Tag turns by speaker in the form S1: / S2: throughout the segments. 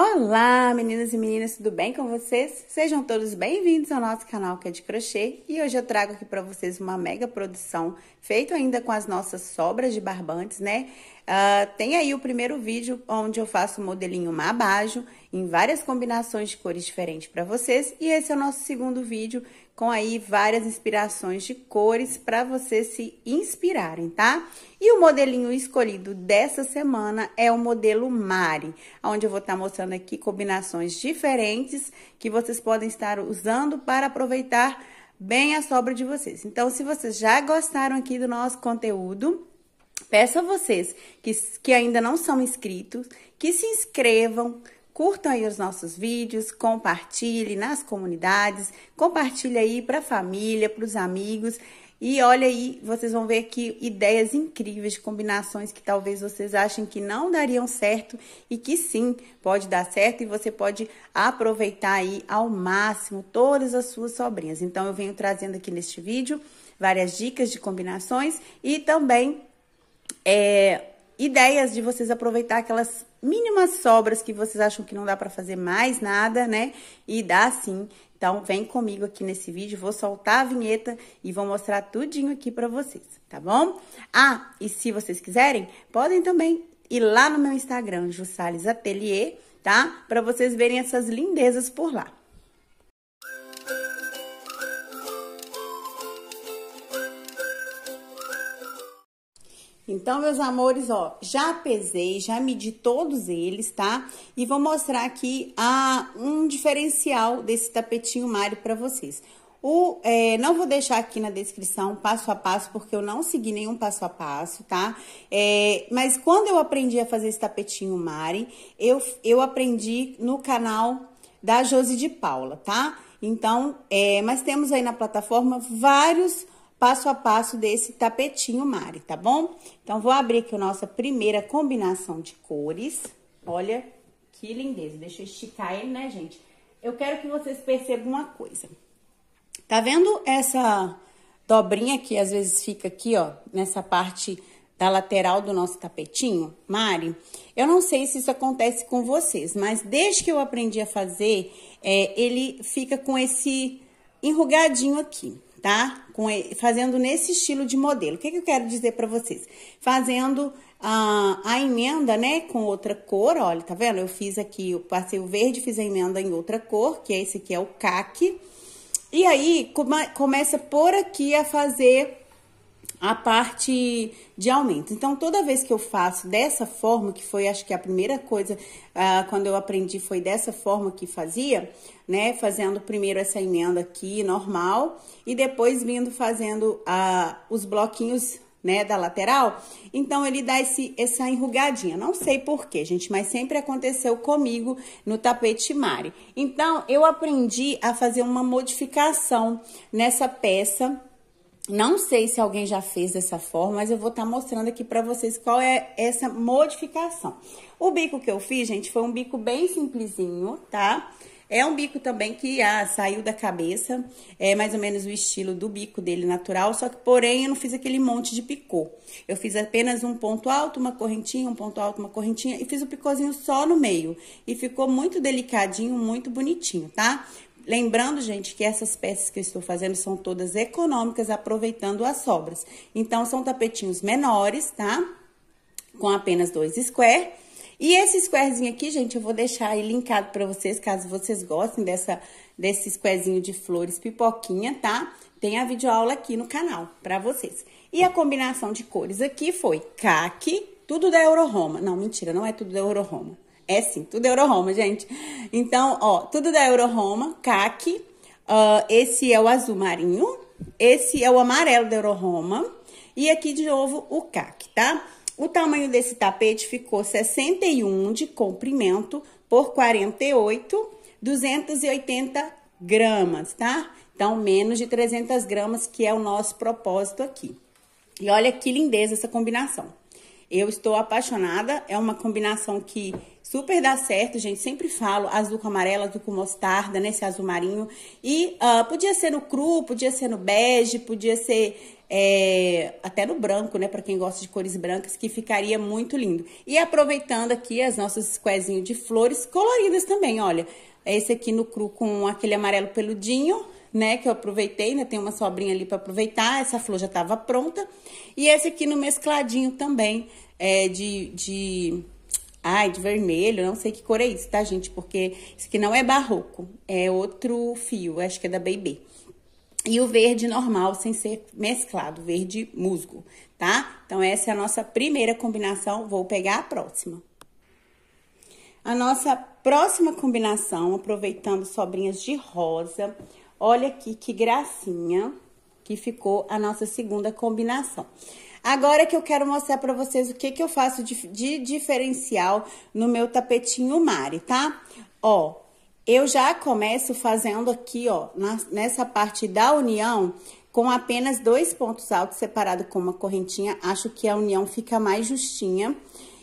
S1: Olá, meninas e meninas, tudo bem com vocês? Sejam todos bem-vindos ao nosso canal que é de crochê e hoje eu trago aqui para vocês uma mega produção feita ainda com as nossas sobras de barbantes, né? Uh, tem aí o primeiro vídeo onde eu faço o modelinho mabajo em várias combinações de cores diferentes para vocês e esse é o nosso segundo vídeo com aí várias inspirações de cores para vocês se inspirarem, tá? E o modelinho escolhido dessa semana é o modelo Mari, onde eu vou estar tá mostrando aqui combinações diferentes que vocês podem estar usando para aproveitar bem a sobra de vocês. Então, se vocês já gostaram aqui do nosso conteúdo, peço a vocês que, que ainda não são inscritos, que se inscrevam, curtam aí os nossos vídeos, compartilhe nas comunidades, compartilhe aí para a família, para os amigos. E olha aí, vocês vão ver aqui ideias incríveis de combinações que talvez vocês achem que não dariam certo e que sim, pode dar certo e você pode aproveitar aí ao máximo todas as suas sobrinhas. Então eu venho trazendo aqui neste vídeo várias dicas de combinações e também é, ideias de vocês aproveitar aquelas mínimas sobras que vocês acham que não dá para fazer mais nada, né? E dá sim. Então, vem comigo aqui nesse vídeo, vou soltar a vinheta e vou mostrar tudinho aqui para vocês, tá bom? Ah, e se vocês quiserem, podem também ir lá no meu Instagram, Jussales Atelier, tá? Para vocês verem essas lindezas por lá. Então, meus amores, ó, já pesei, já medi todos eles, tá? E vou mostrar aqui a, ah, um diferencial desse tapetinho Mário para vocês. O, é, não vou deixar aqui na descrição passo a passo, porque eu não segui nenhum passo a passo, tá? É, mas quando eu aprendi a fazer esse tapetinho Mari, eu, eu aprendi no canal da Josi de Paula, tá? Então, é, mas temos aí na plataforma vários passo a passo desse tapetinho Mari, tá bom? Então, vou abrir aqui a nossa primeira combinação de cores. Olha que lindeza. Deixa eu esticar ele, né, gente? Eu quero que vocês percebam uma coisa. Tá vendo essa dobrinha que às vezes fica aqui, ó, nessa parte da lateral do nosso tapetinho? Mari, eu não sei se isso acontece com vocês, mas desde que eu aprendi a fazer, é, ele fica com esse enrugadinho aqui tá? Com, fazendo nesse estilo de modelo. O que, que eu quero dizer para vocês? Fazendo a, ah, a emenda, né, com outra cor, olha, tá vendo? Eu fiz aqui, eu passei o verde, fiz a emenda em outra cor, que é esse aqui, é o caque. E aí, come, começa por aqui a fazer a parte de aumento. Então, toda vez que eu faço dessa forma, que foi acho que a primeira coisa ah, quando eu aprendi foi dessa forma que fazia, né? Fazendo primeiro essa emenda aqui normal e depois vindo fazendo a ah, os bloquinhos. Né, da lateral, então ele dá esse, essa enrugadinha, não sei porquê, gente, mas sempre aconteceu comigo no tapete mare. Então, eu aprendi a fazer uma modificação nessa peça não sei se alguém já fez dessa forma, mas eu vou estar tá mostrando aqui para vocês qual é essa modificação. O bico que eu fiz, gente, foi um bico bem simplesinho, tá? É um bico também que ah, saiu da cabeça, é mais ou menos o estilo do bico dele natural, só que porém eu não fiz aquele monte de picô. Eu fiz apenas um ponto alto, uma correntinha, um ponto alto, uma correntinha e fiz o picôzinho só no meio. E ficou muito delicadinho, muito bonitinho, tá? Lembrando, gente, que essas peças que eu estou fazendo são todas econômicas, aproveitando as sobras. Então, são tapetinhos menores, tá? Com apenas dois square. E esse squarezinho aqui, gente, eu vou deixar aí linkado para vocês, caso vocês gostem dessa, desse squarezinho de flores pipoquinha, tá? Tem a videoaula aqui no canal para vocês. E a combinação de cores aqui foi caque, tudo da Euroroma. Não, mentira, não é tudo da Euroroma. É sim, tudo é Euroroma, gente. Então, ó, tudo da Euroroma, CAC. Uh, esse é o azul marinho. Esse é o amarelo da Euroroma. E aqui, de novo, o CAC, tá? O tamanho desse tapete ficou 61 de comprimento por 48, 280 gramas, tá? Então, menos de 300 gramas, que é o nosso propósito aqui. E olha que lindeza essa combinação. Eu estou apaixonada, é uma combinação que Super dá certo, gente. Sempre falo azul com amarelo, azul com mostarda, nesse Esse azul marinho. E uh, podia ser no cru, podia ser no bege, podia ser é, até no branco, né? Para quem gosta de cores brancas, que ficaria muito lindo. E aproveitando aqui as nossas squezinhas de flores coloridas também, olha. É esse aqui no cru com aquele amarelo peludinho, né? Que eu aproveitei, né, tem uma sobrinha ali para aproveitar. Essa flor já estava pronta. E esse aqui no mescladinho também, é, de, de Ai, de vermelho, não sei que cor é isso, tá, gente? Porque isso aqui não é barroco, é outro fio, acho que é da Baby. E o verde normal, sem ser mesclado, verde musgo, tá? Então, essa é a nossa primeira combinação, vou pegar a próxima. A nossa próxima combinação, aproveitando sobrinhas de rosa, olha aqui que gracinha que ficou a nossa segunda combinação. Agora que eu quero mostrar para vocês o que, que eu faço de, de diferencial no meu tapetinho Mari, tá? Ó, eu já começo fazendo aqui, ó, na, nessa parte da união, com apenas dois pontos altos separado com uma correntinha. Acho que a união fica mais justinha.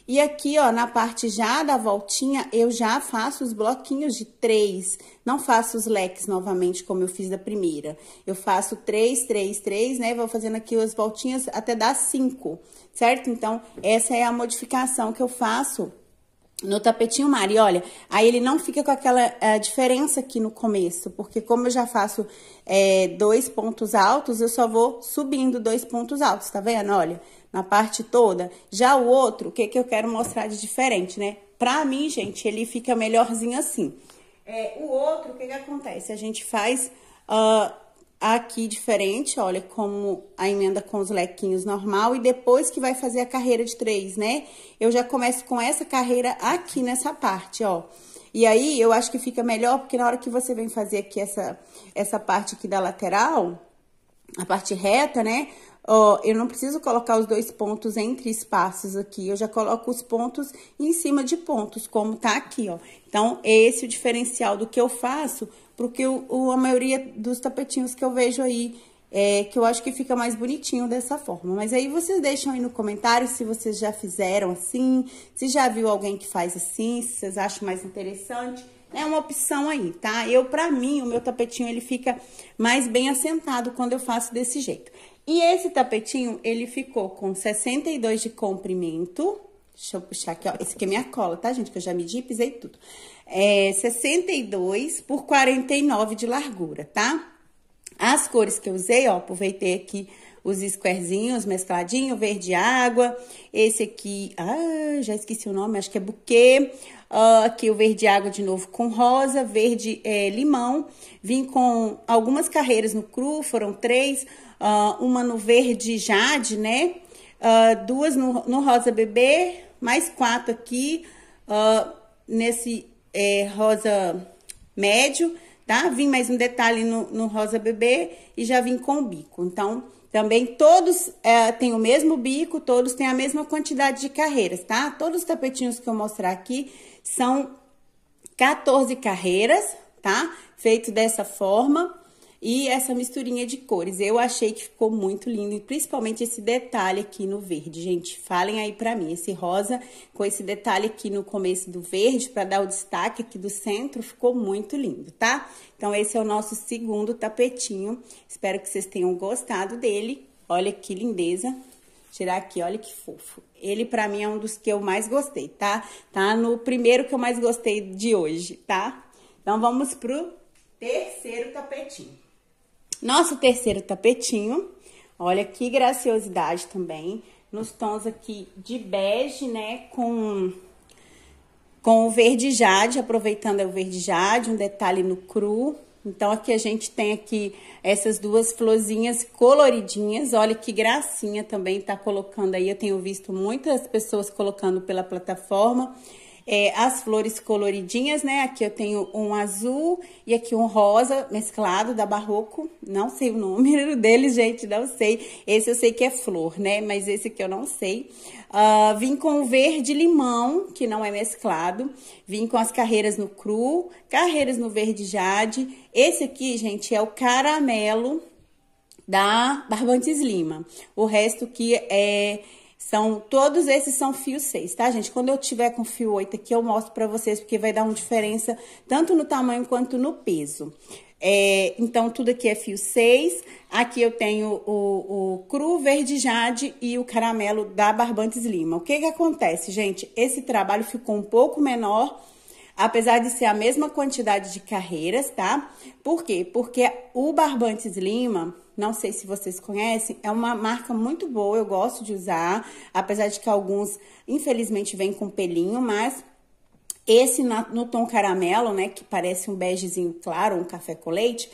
S1: E aqui, ó, na parte já da voltinha, eu já faço os bloquinhos de três. Não faço os leques novamente, como eu fiz da primeira. Eu faço três, três, três, né? Vou fazendo aqui as voltinhas até dar cinco, certo? Então, essa é a modificação que eu faço no tapetinho Mari, olha, aí ele não fica com aquela eh, diferença aqui no começo, porque como eu já faço é, dois pontos altos, eu só vou subindo dois pontos altos, tá vendo? Olha, na parte toda. Já o outro, o que, que eu quero mostrar de diferente, né? Pra mim, gente, ele fica melhorzinho assim. É, o outro, o que que acontece? A gente faz uh, aqui diferente, olha, como a emenda com os lequinhos normal. E depois que vai fazer a carreira de três, né? Eu já começo com essa carreira aqui nessa parte, ó. E aí, eu acho que fica melhor, porque na hora que você vem fazer aqui essa, essa parte aqui da lateral, a parte reta, né? Ó, eu não preciso colocar os dois pontos entre espaços aqui, eu já coloco os pontos em cima de pontos, como tá aqui, ó. Então, esse é o diferencial do que eu faço, porque o, a maioria dos tapetinhos que eu vejo aí, é, que eu acho que fica mais bonitinho dessa forma. Mas aí vocês deixam aí no comentário se vocês já fizeram assim, se já viu alguém que faz assim, se vocês acham mais interessante é uma opção aí, tá? Eu, pra mim, o meu tapetinho, ele fica mais bem assentado quando eu faço desse jeito. E esse tapetinho, ele ficou com 62 de comprimento. Deixa eu puxar aqui, ó. Esse aqui é minha cola, tá, gente? Que eu já medi e pisei tudo. É 62 por 49 de largura, tá? As cores que eu usei, ó, aproveitei aqui os squarezinhos mescladinho, verde água. Esse aqui, ah, já esqueci o nome, acho que é buquê. Uh, aqui o verde água de novo com rosa, verde é, limão. Vim com algumas carreiras no cru, foram três uh, uma no verde jade, né? Uh, duas no, no, rosa bebê, mais quatro aqui uh, nesse é, rosa médio, tá? Vim mais um detalhe no, no, rosa bebê e já vim com o bico. Então, também todos é, têm o mesmo bico, todos têm a mesma quantidade de carreiras, tá? Todos os tapetinhos que eu mostrar aqui são 14 carreiras, tá? Feito dessa forma e essa misturinha de cores. Eu achei que ficou muito lindo, e principalmente esse detalhe aqui no verde, gente. Falem aí pra mim, esse rosa com esse detalhe aqui no começo do verde, pra dar o destaque aqui do centro, ficou muito lindo, tá? Então, esse é o nosso segundo tapetinho. Espero que vocês tenham gostado dele. Olha que lindeza. Tirar aqui, olha que fofo. Ele, pra mim, é um dos que eu mais gostei, tá? Tá no primeiro que eu mais gostei de hoje, tá? Então, vamos pro terceiro tapetinho. Nosso terceiro tapetinho, olha que graciosidade também, nos tons aqui de bege, né, com com o verde jade, aproveitando o verde jade, um detalhe no cru. Então, aqui a gente tem aqui essas duas florzinhas coloridinhas. Olha que gracinha também tá colocando aí. Eu tenho visto muitas pessoas colocando pela plataforma é, as flores coloridinhas, né? Aqui eu tenho um azul e aqui um rosa mesclado da Barroco. Não sei o número dele, gente, não sei. Esse eu sei que é flor, né? Mas esse aqui eu não sei. Uh, vim com o verde limão, que não é mesclado. Vim com as carreiras no cru, carreiras no verde jade. Esse aqui, gente, é o caramelo da Barbantes Lima. O resto que é são, todos esses são fio 6, tá, gente? Quando eu tiver com fio 8 aqui, eu mostro pra vocês, porque vai dar uma diferença tanto no tamanho quanto no peso. É, então, tudo aqui é fio 6. Aqui eu tenho o, o, cru, verde jade e o caramelo da Barbantes Lima. O que que acontece, gente? Esse trabalho ficou um pouco menor, apesar de ser a mesma quantidade de carreiras, tá? Por quê? Porque o Barbantes Lima não sei se vocês conhecem, é uma marca muito boa, eu gosto de usar, apesar de que alguns, infelizmente, vêm com pelinho, mas esse no tom caramelo, né, que parece um begezinho claro, um café com leite,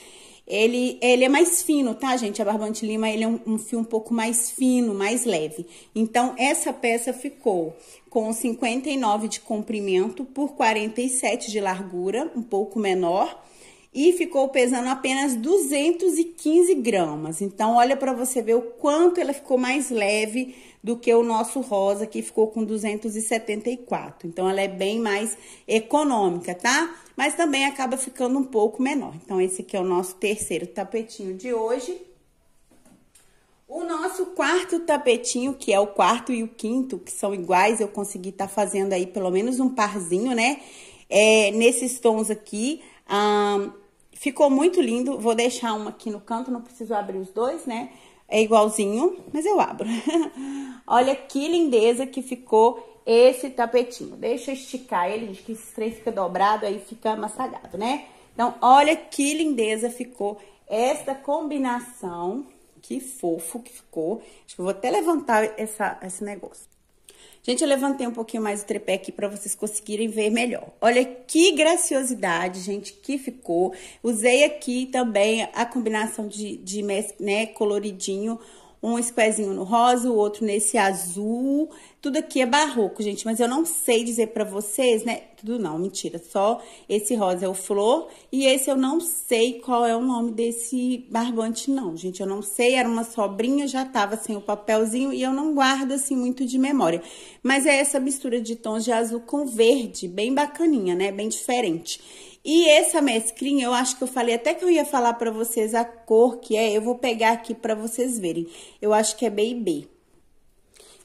S1: ele, ele é mais fino, tá, gente? A Barbante Lima, ele é um, um fio um pouco mais fino, mais leve. Então, essa peça ficou com 59 de comprimento por 47 de largura, um pouco menor, e ficou pesando apenas 215 gramas. Então, olha para você ver o quanto ela ficou mais leve do que o nosso rosa, que ficou com 274. Então, ela é bem mais econômica, tá? Mas também acaba ficando um pouco menor. Então, esse aqui é o nosso terceiro tapetinho de hoje. O nosso quarto tapetinho, que é o quarto e o quinto, que são iguais, eu consegui estar tá fazendo aí pelo menos um parzinho, né? É, nesses tons aqui. Um, Ficou muito lindo. Vou deixar um aqui no canto, não preciso abrir os dois, né? É igualzinho, mas eu abro. Olha que lindeza que ficou esse tapetinho. Deixa eu esticar ele, gente, que esses três fica dobrado, aí fica mastigado, né? Então, olha que lindeza ficou esta combinação. Que fofo que ficou. Acho que eu vou até levantar essa, esse negócio. Gente, eu levantei um pouquinho mais o tripé aqui para vocês conseguirem ver melhor. Olha que graciosidade, gente, que ficou. Usei aqui também a combinação de, de né, coloridinho um squarezinho no rosa, o outro nesse azul. Tudo aqui é barroco, gente, mas eu não sei dizer para vocês, né? Tudo não, mentira, só esse rosa é o flor e esse eu não sei qual é o nome desse barbante não, gente, eu não sei, era uma sobrinha, já tava sem o papelzinho e eu não guardo assim muito de memória. Mas é essa mistura de tons de azul com verde, bem bacaninha, né? Bem diferente. E essa mesclinha, eu acho que eu falei até que eu ia falar pra vocês a cor que é. Eu vou pegar aqui pra vocês verem. Eu acho que é Baby.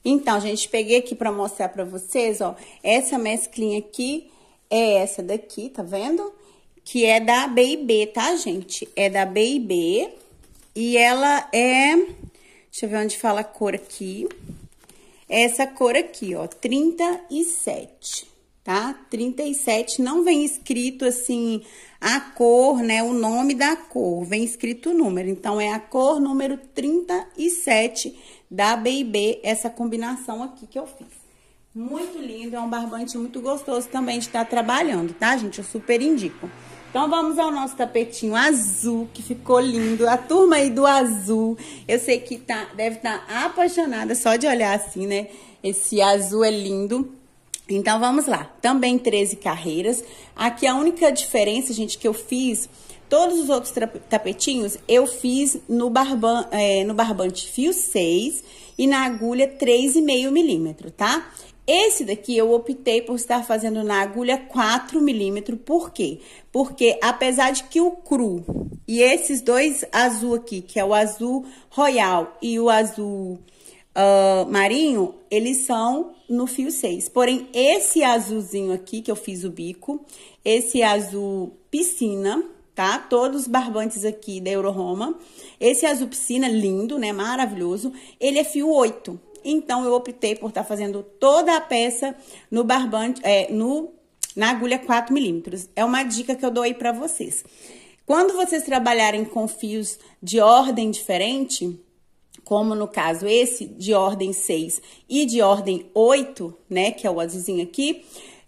S1: Então, gente, peguei aqui pra mostrar pra vocês, ó. Essa mesclinha aqui é essa daqui, tá vendo? Que é da B&B, tá, gente? É da B&B e ela é... Deixa eu ver onde fala a cor aqui. Essa cor aqui, ó, 37 tá? 37 não vem escrito assim a cor, né, o nome da cor, vem escrito o número. Então é a cor número 37 da B&B essa combinação aqui que eu fiz. Muito lindo, é um barbante muito gostoso também de estar tá trabalhando, tá, gente? Eu super indico. Então vamos ao nosso tapetinho azul, que ficou lindo. A turma aí do azul, eu sei que tá, deve estar tá apaixonada só de olhar assim, né? Esse azul é lindo. Então vamos lá, também 13 carreiras. Aqui a única diferença, gente, que eu fiz, todos os outros tapetinhos eu fiz no, barban, é, no barbante fio 6 e na agulha 3,5 milímetro, tá? Esse daqui eu optei por estar fazendo na agulha 4 milímetro, por quê? Porque apesar de que o cru e esses dois azul aqui, que é o azul royal e o azul uh, marinho, eles são no fio 6. Porém, esse azulzinho aqui, que eu fiz o bico, esse azul piscina, tá? Todos os barbantes aqui da Euroroma. Esse azul piscina, lindo, né? Maravilhoso. Ele é fio 8. Então, eu optei por estar tá fazendo toda a peça no barbante, é, no, na agulha 4 milímetros. É uma dica que eu dou aí pra vocês. Quando vocês trabalharem com fios de ordem diferente, como no caso esse de ordem 6 e de ordem 8, né, que é o azulzinho aqui,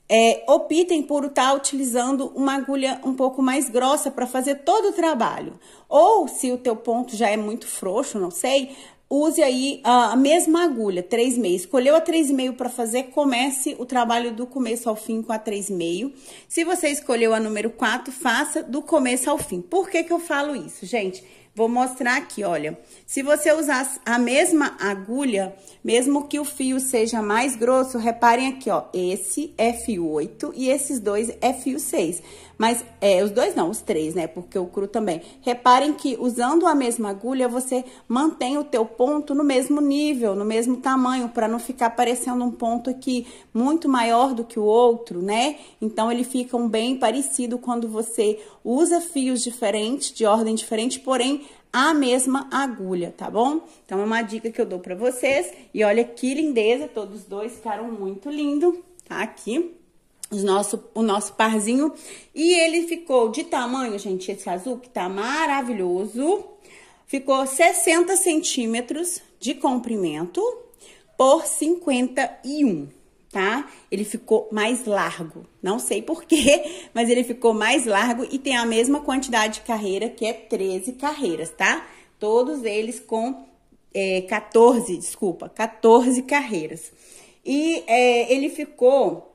S1: é, optem por estar tá utilizando uma agulha um pouco mais grossa para fazer todo o trabalho. Ou se o teu ponto já é muito frouxo, não sei, use aí a mesma agulha, 3,5. Escolheu a 3,5 para fazer, comece o trabalho do começo ao fim com a 3,5. Se você escolheu a número 4, faça do começo ao fim. Por que, que eu falo isso, gente? Vou mostrar aqui, olha. Se você usar a mesma agulha, mesmo que o fio seja mais grosso, reparem aqui, ó. Esse é fio 8 e esses dois é fio 6. Mas, é, os dois não, os três, né? Porque o cru também. Reparem que usando a mesma agulha, você mantém o teu ponto no mesmo nível, no mesmo tamanho, para não ficar parecendo um ponto aqui muito maior do que o outro, né? Então, ele fica um bem parecido quando você usa fios diferentes, de ordem diferente, porém a mesma agulha, tá bom? Então é uma dica que eu dou para vocês. E olha que lindeza, todos dois ficaram muito lindo, tá aqui. o nosso, o nosso parzinho. E ele ficou de tamanho, gente, esse azul que tá maravilhoso. Ficou 60 centímetros de comprimento por 51, tá? Ele ficou mais largo. Não sei porquê, mas ele ficou mais largo e tem a mesma quantidade de carreira, que é 13 carreiras, tá? Todos eles com é, 14, desculpa, 14 carreiras. E é, ele ficou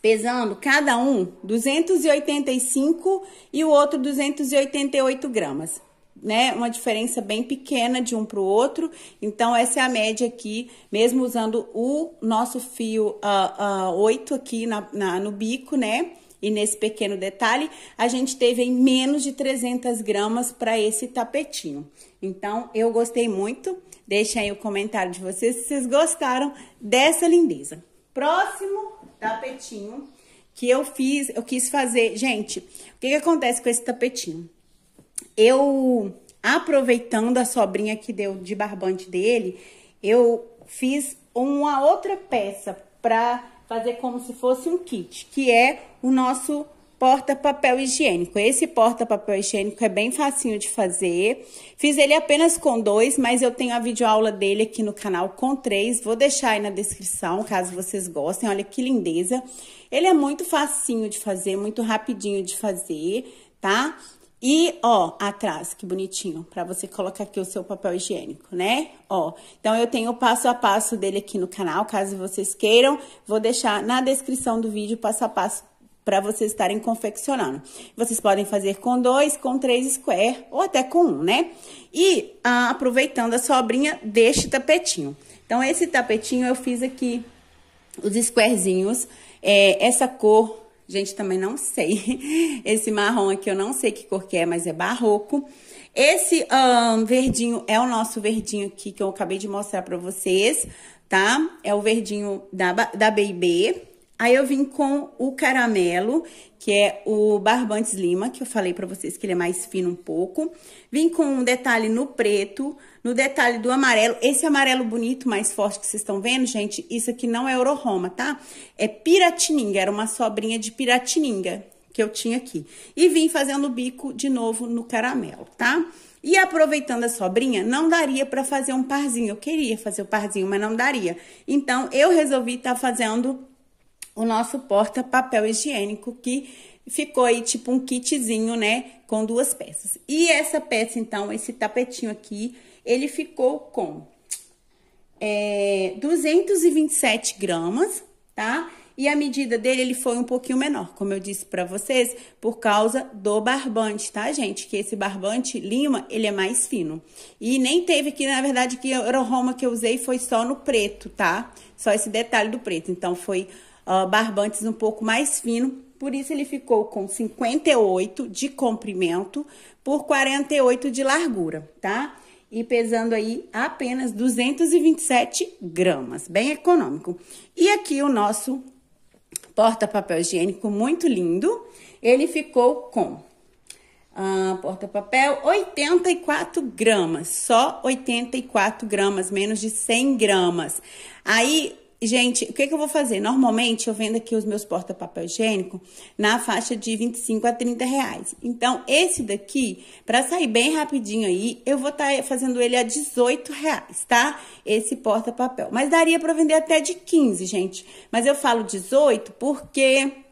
S1: pesando cada um 285 e o outro 288 gramas né, uma diferença bem pequena de um para o outro. Então, essa é a média aqui, mesmo usando o nosso fio uh, uh 8 aqui na, na, no bico, né? E nesse pequeno detalhe, a gente teve em menos de 300 gramas para esse tapetinho. Então, eu gostei muito. deixa aí o comentário de vocês se vocês gostaram dessa lindeza. Próximo tapetinho que eu fiz, eu quis fazer... Gente, o que, que acontece com esse tapetinho? eu, aproveitando a sobrinha que deu de barbante dele, eu fiz uma outra peça para fazer como se fosse um kit, que é o nosso porta-papel higiênico. Esse porta-papel higiênico é bem facinho de fazer. Fiz ele apenas com dois, mas eu tenho a videoaula dele aqui no canal com três. Vou deixar aí na descrição, caso vocês gostem. Olha que lindeza. Ele é muito facinho de fazer, muito rapidinho de fazer, tá? E, ó, atrás, que bonitinho, para você colocar aqui o seu papel higiênico, né? Ó, então eu tenho o passo a passo dele aqui no canal, caso vocês queiram, vou deixar na descrição do vídeo passo a passo para vocês estarem confeccionando. Vocês podem fazer com dois, com três square ou até com um, né? E ah, aproveitando a sobrinha deste tapetinho. Então, esse tapetinho eu fiz aqui os squarezinhos, é, essa cor Gente, também não sei. Esse marrom aqui eu não sei que cor que é, mas é barroco. Esse um, verdinho é o nosso verdinho aqui que eu acabei de mostrar pra vocês, tá? É o verdinho da, da B&B. Aí eu vim com o caramelo, que é o Barbantes Lima, que eu falei pra vocês que ele é mais fino um pouco. Vim com um detalhe no preto, no detalhe do amarelo. Esse amarelo bonito, mais forte que vocês estão vendo, gente, isso aqui não é Euroroma, tá? É Piratininga, era uma sobrinha de Piratininga que eu tinha aqui. E vim fazendo o bico de novo no caramelo, tá? E aproveitando a sobrinha, não daria para fazer um parzinho. Eu queria fazer o parzinho, mas não daria. Então, eu resolvi estar tá fazendo o nosso porta-papel higiênico, que ficou aí tipo um kitzinho, né? Com duas peças. E essa peça, então, esse tapetinho aqui, ele ficou com é, 227 gramas, tá? E a medida dele, ele foi um pouquinho menor, como eu disse para vocês, por causa do barbante, tá, gente? Que esse barbante lima, ele é mais fino. E nem teve que, na verdade, que o aroma que eu usei foi só no preto, tá? Só esse detalhe do preto. Então, foi barbantes um pouco mais fino, por isso ele ficou com 58 de comprimento por 48 de largura, tá? E pesando aí apenas 227 gramas, bem econômico. E aqui o nosso porta-papel higiênico muito lindo, ele ficou com ah, porta-papel, 84 gramas, só 84 gramas, menos de 100 gramas. Aí, Gente, o que, é que eu vou fazer? Normalmente eu vendo aqui os meus porta-papel higiênico na faixa de 25 a 30 reais. Então, esse daqui, para sair bem rapidinho aí, eu vou estar tá fazendo ele a 18 reais, tá? Esse porta-papel. Mas daria para vender até de 15, gente. Mas eu falo 18 porque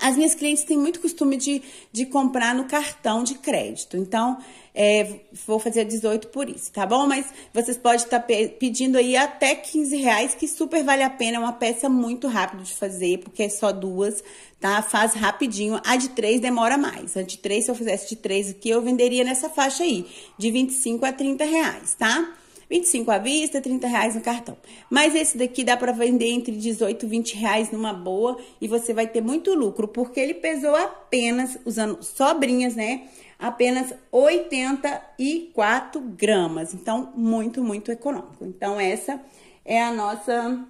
S1: as minhas clientes têm muito costume de, de comprar no cartão de crédito. Então, é, vou fazer 18 por isso, tá bom? Mas vocês podem estar tá pe pedindo aí até 15 reais, que super vale a pena. É uma peça muito rápida de fazer, porque é só duas, tá? Faz rapidinho. A de três demora mais. A de três, se eu fizesse de três aqui, eu venderia nessa faixa aí, de 25 a 30 reais, tá? 25 à vista, 30 reais no cartão. Mas esse daqui dá para vender entre 18 e 20 reais numa boa e você vai ter muito lucro, porque ele pesou apenas, usando sobrinhas, né? Apenas 84 gramas. Então, muito, muito econômico. Então, essa é a nossa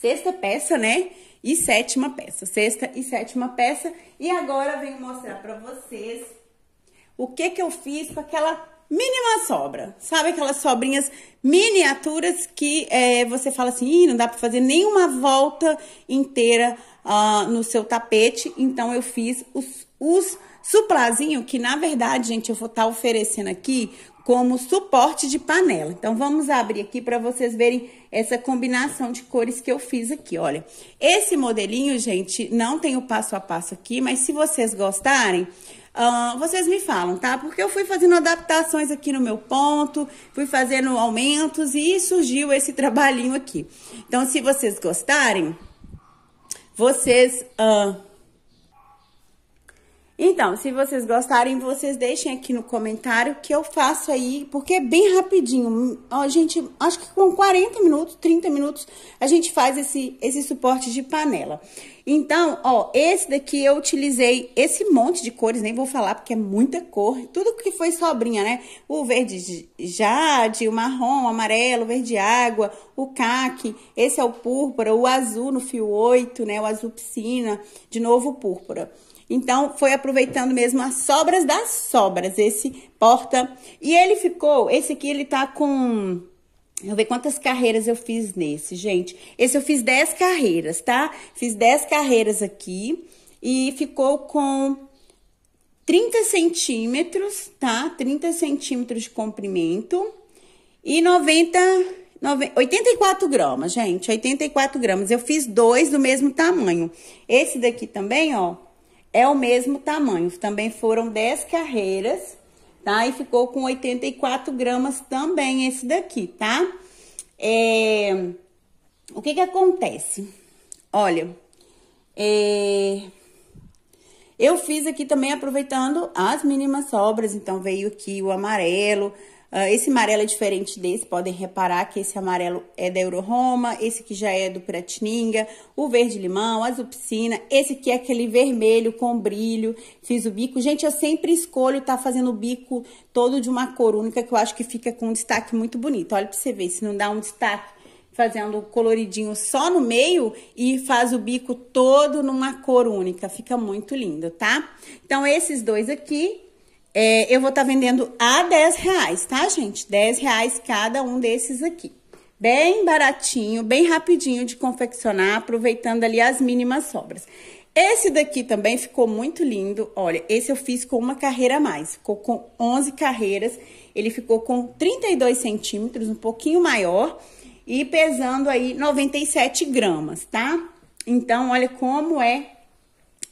S1: sexta peça, né? E sétima peça. Sexta e sétima peça. E agora eu venho mostrar para vocês o que que eu fiz com aquela mínima sobra. Sabe aquelas sobrinhas miniaturas que é, você fala assim, não dá para fazer nenhuma volta inteira uh, no seu tapete. Então eu fiz os, os suplazinho que na verdade, gente, eu vou estar tá oferecendo aqui como suporte de panela. Então vamos abrir aqui para vocês verem essa combinação de cores que eu fiz aqui, olha. Esse modelinho, gente, não tem o passo a passo aqui, mas se vocês gostarem, Uh, vocês me falam, tá? Porque eu fui fazendo adaptações aqui no meu ponto, fui fazendo aumentos e surgiu esse trabalhinho aqui. Então, se vocês gostarem, vocês. Uh, então, se vocês gostarem, vocês deixem aqui no comentário que eu faço aí, porque é bem rapidinho. A gente, acho que com 40 minutos, 30 minutos, a gente faz esse, esse suporte de panela. Então, ó, esse daqui eu utilizei esse monte de cores, nem vou falar porque é muita cor. Tudo que foi sobrinha, né? O verde jade, o marrom, o amarelo, o verde água, o caque, esse é o púrpura, o azul no fio 8, né? O azul piscina, de novo o púrpura. Então, foi aproveitando mesmo as sobras das sobras, esse porta. E ele ficou, esse aqui ele tá com... Eu ver quantas carreiras eu fiz nesse, gente. Esse eu fiz 10 carreiras, tá? Fiz 10 carreiras aqui e ficou com 30 centímetros, tá? 30 centímetros de comprimento e 90, 90, 84 gramas, gente. 84 gramas. Eu fiz dois do mesmo tamanho. Esse daqui também, ó, é o mesmo tamanho. Também foram 10 carreiras, tá? E ficou com 84 gramas também esse daqui, tá? É... O que que acontece? Olha, é... eu fiz aqui também aproveitando as mínimas sobras, então veio aqui o amarelo, ah, esse amarelo é diferente desse, podem reparar que esse amarelo é da Euroroma, esse que já é do Pratininga, o verde-limão, azul piscina, esse que é aquele vermelho com brilho, fiz o bico. Gente, eu sempre escolho tá fazendo o bico todo de uma cor única, que eu acho que fica com um destaque muito bonito. Olha pra você ver, se não dá um destaque fazendo coloridinho só no meio e faz o bico todo numa cor única. Fica muito lindo, tá? Então, esses dois aqui é, eu vou estar tá vendendo a 10 reais, tá, gente? 10 reais cada um desses aqui. Bem baratinho, bem rapidinho de confeccionar, aproveitando ali as mínimas sobras. Esse daqui também ficou muito lindo. Olha, esse eu fiz com uma carreira a mais. Ficou com 11 carreiras. Ele ficou com 32 centímetros, um pouquinho maior. E pesando aí 97 gramas, tá? Então, olha como é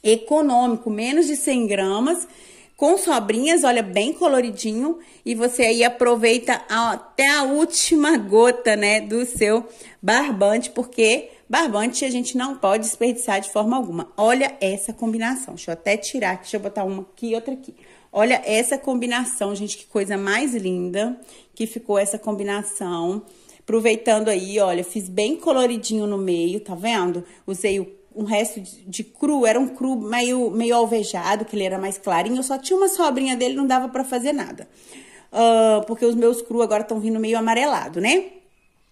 S1: econômico. Menos de 100 gramas com sobrinhas, olha, bem coloridinho, e você aí aproveita até a última gota, né, do seu barbante, porque barbante a gente não pode desperdiçar de forma alguma. Olha essa combinação, deixa eu até tirar aqui, deixa eu botar uma aqui e outra aqui. Olha essa combinação, gente, que coisa mais linda que ficou essa combinação. Aproveitando aí, olha, fiz bem coloridinho no meio, tá vendo? Usei o um resto de, de, cru, era um cru meio, meio alvejado, que ele era mais clarinho, só tinha uma sobrinha dele, não dava para fazer nada. Uh, porque os meus cru agora estão vindo meio amarelado, né?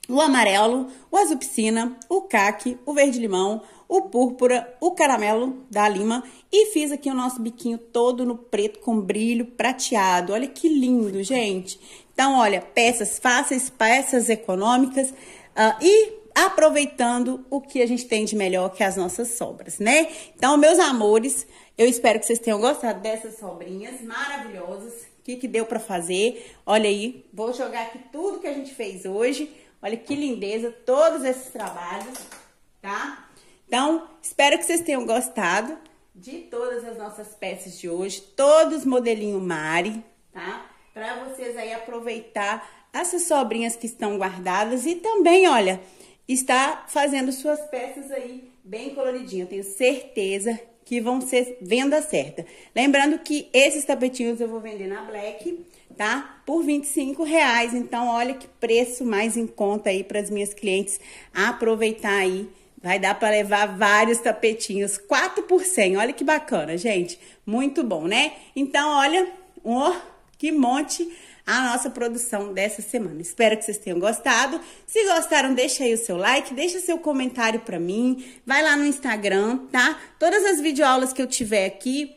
S1: O amarelo, o azul piscina, o caque, o verde limão, o púrpura, o caramelo da lima e fiz aqui o nosso biquinho todo no preto com brilho prateado. Olha que lindo, gente! Então, olha, peças fáceis, peças econômicas uh, e aproveitando o que a gente tem de melhor, que é as nossas sobras, né? Então, meus amores, eu espero que vocês tenham gostado dessas sobrinhas maravilhosas. O que, que deu para fazer? Olha aí, vou jogar aqui tudo que a gente fez hoje. Olha que lindeza, todos esses trabalhos, tá? Então, espero que vocês tenham gostado de todas as nossas peças de hoje, todos modelinho Mari, tá? Para vocês aí aproveitar essas sobrinhas que estão guardadas e também, olha, está fazendo suas peças aí bem coloridinho. tenho certeza que vão ser venda certa. Lembrando que esses tapetinhos eu vou vender na Black, tá? Por 25 reais. Então, olha que preço mais em conta aí para as minhas clientes aproveitar aí. Vai dar para levar vários tapetinhos, 4 por 100. Olha que bacana, gente. Muito bom, né? Então, olha, oh, que monte a nossa produção dessa semana. Espero que vocês tenham gostado. Se gostaram, deixa aí o seu like, deixa seu comentário para mim, vai lá no Instagram, tá? Todas as videoaulas que eu tiver aqui,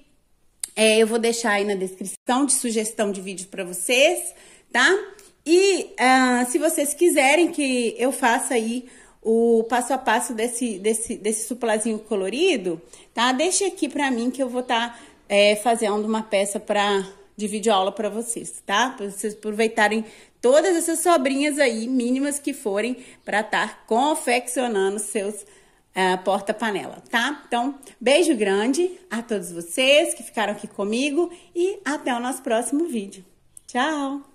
S1: é, eu vou deixar aí na descrição de sugestão de vídeo para vocês, tá? E uh, se vocês quiserem que eu faça aí o passo a passo desse, desse, desse suplazinho colorido, tá? Deixa aqui pra mim que eu vou estar tá, é, fazendo uma peça pra de videoaula para vocês, tá? Para vocês aproveitarem todas essas sobrinhas aí, mínimas que forem, para estar tá confeccionando seus Uh, porta-panela, tá? Então, beijo grande a todos vocês que ficaram aqui comigo e até o nosso próximo vídeo. Tchau!